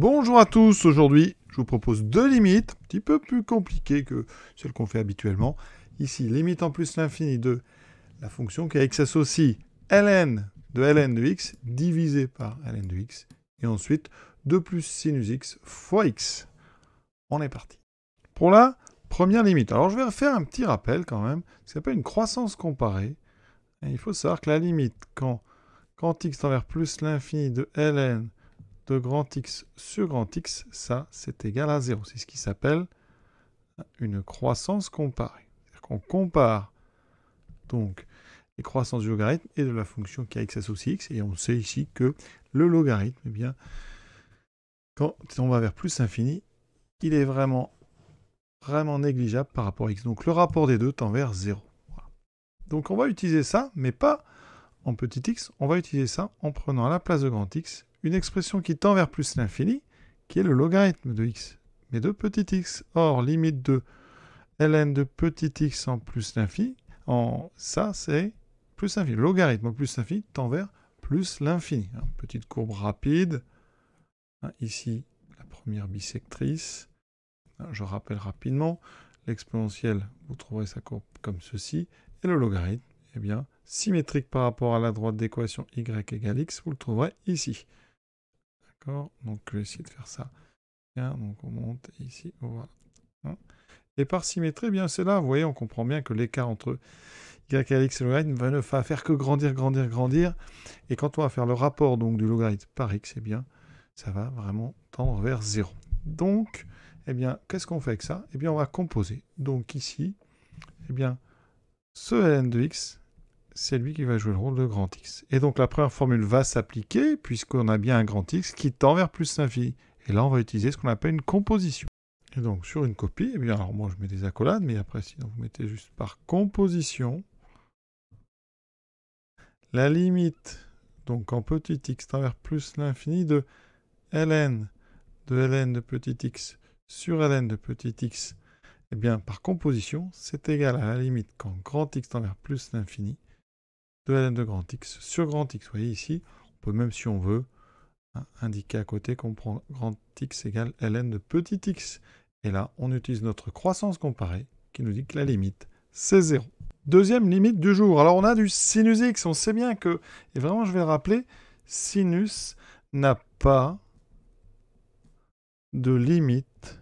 Bonjour à tous, aujourd'hui je vous propose deux limites, un petit peu plus compliquées que celles qu'on fait habituellement. Ici, limite en plus l'infini de la fonction qui a x associe ln de ln de x divisé par ln de x, et ensuite 2 plus sinus x fois x. On est parti. Pour la première limite, alors je vais refaire un petit rappel quand même, ça s'appelle une croissance comparée. il faut savoir que la limite quand, quand x tend vers plus l'infini de ln grand X sur grand X, ça c'est égal à 0. C'est ce qui s'appelle une croissance comparée. cest qu'on compare donc les croissances du logarithme et de la fonction qui a x associé x, et on sait ici que le logarithme, eh bien, quand on va vers plus infini, il est vraiment, vraiment négligeable par rapport à x. Donc le rapport des deux tend vers 0. Donc on va utiliser ça, mais pas en petit x, on va utiliser ça en prenant à la place de grand X une expression qui tend vers plus l'infini, qui est le logarithme de x, mais de petit x. Or, limite de ln de petit x en plus l'infini, en ça, c'est plus l'infini. Logarithme en plus l'infini tend vers plus l'infini. Hein, petite courbe rapide. Hein, ici, la première bisectrice. Hein, je rappelle rapidement, l'exponentielle, vous trouverez sa courbe comme ceci, et le logarithme, eh bien, symétrique par rapport à la droite d'équation y égale x, vous le trouverez ici. Donc je vais essayer de faire ça. donc on monte ici, hein. et par symétrie, eh bien c'est là, vous voyez, on comprend bien que l'écart entre y et x et logarithme va ne va faire que grandir, grandir, grandir. Et quand on va faire le rapport donc du logarithme par x, eh bien, ça va vraiment tendre vers 0. Donc, eh bien, qu'est-ce qu'on fait avec ça Eh bien, on va composer. Donc ici, eh bien, ce ln de x c'est lui qui va jouer le rôle de grand X. Et donc la première formule va s'appliquer puisqu'on a bien un grand X qui tend vers plus l'infini. Et là, on va utiliser ce qu'on appelle une composition. Et donc sur une copie, eh bien, alors moi je mets des accolades, mais après sinon vous mettez juste par composition la limite, donc en petit x tend vers plus l'infini de ln de ln de petit x sur ln de petit x, et eh bien par composition, c'est égal à la limite quand grand x tend vers plus l'infini de ln de grand X sur grand X. Vous voyez ici, on peut même si on veut hein, indiquer à côté qu'on prend grand X égale ln de petit x. Et là, on utilise notre croissance comparée qui nous dit que la limite, c'est 0. Deuxième limite du jour. Alors on a du sinus x. On sait bien que, et vraiment je vais rappeler, sinus n'a pas de limite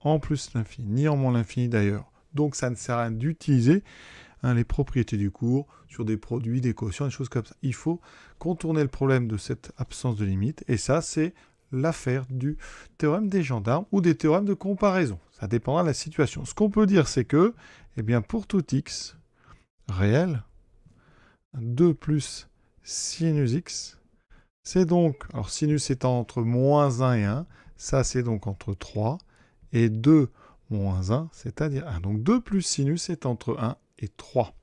en plus l'infini, ni en moins l'infini d'ailleurs. Donc ça ne sert à rien d'utiliser Hein, les propriétés du cours sur des produits, des quotients, des choses comme ça. Il faut contourner le problème de cette absence de limite, et ça, c'est l'affaire du théorème des gendarmes ou des théorèmes de comparaison. Ça dépendra de la situation. Ce qu'on peut dire, c'est que, eh bien, pour tout x réel, 2 plus sinus x, c'est donc, alors sinus étant entre moins 1 et 1, ça c'est donc entre 3, et 2 moins 1, c'est-à-dire 1. Donc 2 plus sinus est entre 1 et 3.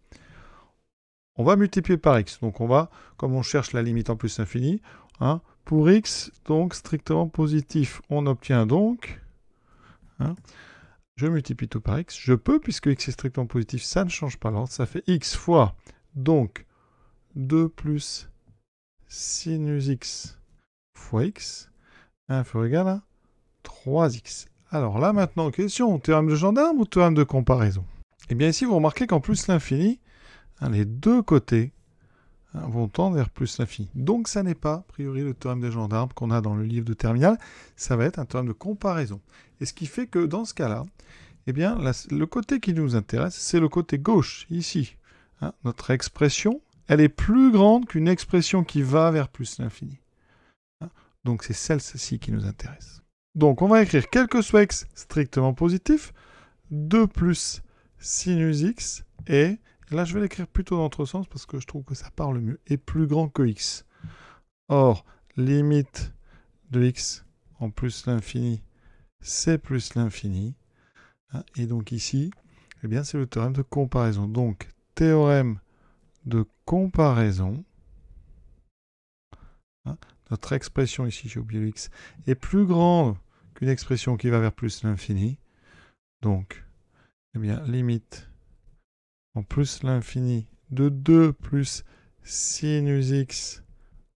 On va multiplier par x. Donc on va, comme on cherche la limite en plus infinie, hein, pour x, donc strictement positif, on obtient donc... Hein, je multiplie tout par x. Je peux, puisque x est strictement positif, ça ne change pas l'ordre. Ça fait x fois, donc, 2 plus sinus x fois x, inférieur égal à 3x. Alors là, maintenant, question, théorème de gendarme ou théorème de comparaison et eh bien ici, vous remarquez qu'en plus l'infini, hein, les deux côtés hein, vont tendre vers plus l'infini. Donc ça n'est pas, a priori, le théorème des gendarmes qu'on a dans le livre de Terminal, ça va être un théorème de comparaison. Et ce qui fait que dans ce cas-là, eh bien, le côté qui nous intéresse, c'est le côté gauche, ici. Hein, notre expression, elle est plus grande qu'une expression qui va vers plus l'infini. Donc c'est celle-ci qui nous intéresse. Donc on va écrire quel que soit x strictement positif, 2 plus sinus x est, là je vais l'écrire plutôt dans l'autre sens parce que je trouve que ça parle mieux, est plus grand que x. Or, limite de x en plus l'infini, c'est plus l'infini. Hein, et donc ici, eh bien c'est le théorème de comparaison. Donc, théorème de comparaison, hein, notre expression ici, j'ai oublié le x, est plus grande qu'une expression qui va vers plus l'infini. Donc, eh bien, limite en plus l'infini de 2 plus sinus x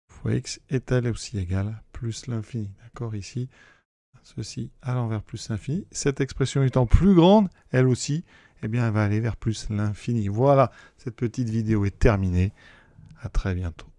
fois x est elle aussi égal plus l'infini. D'accord Ici, ceci allant vers plus l'infini. Cette expression étant plus grande, elle aussi, eh bien, elle va aller vers plus l'infini. Voilà, cette petite vidéo est terminée. À très bientôt.